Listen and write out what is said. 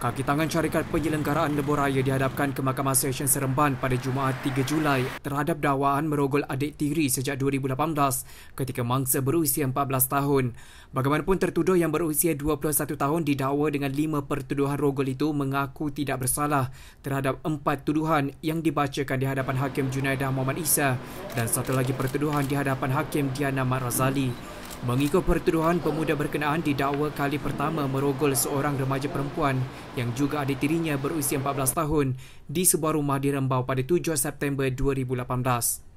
Kaki tangan syarikat penyelenggaraan lebuh raya dihadapkan ke Mahkamah Session Seremban pada Jumaat 3 Julai terhadap dakwaan merogol adik tiri sejak 2018 ketika mangsa berusia 14 tahun. Bagaimanapun tertuduh yang berusia 21 tahun didakwa dengan lima pertuduhan rogol itu mengaku tidak bersalah terhadap empat tuduhan yang dibacakan di hadapan Hakim Junaidah Muhammad Isa dan satu lagi pertuduhan di hadapan Hakim Diana Marazali. Mengikut pertuduhan, pemuda berkenaan didakwa kali pertama merogol seorang remaja perempuan yang juga adik tirinya berusia 14 tahun di sebuah rumah di Rembau pada 7 September 2018.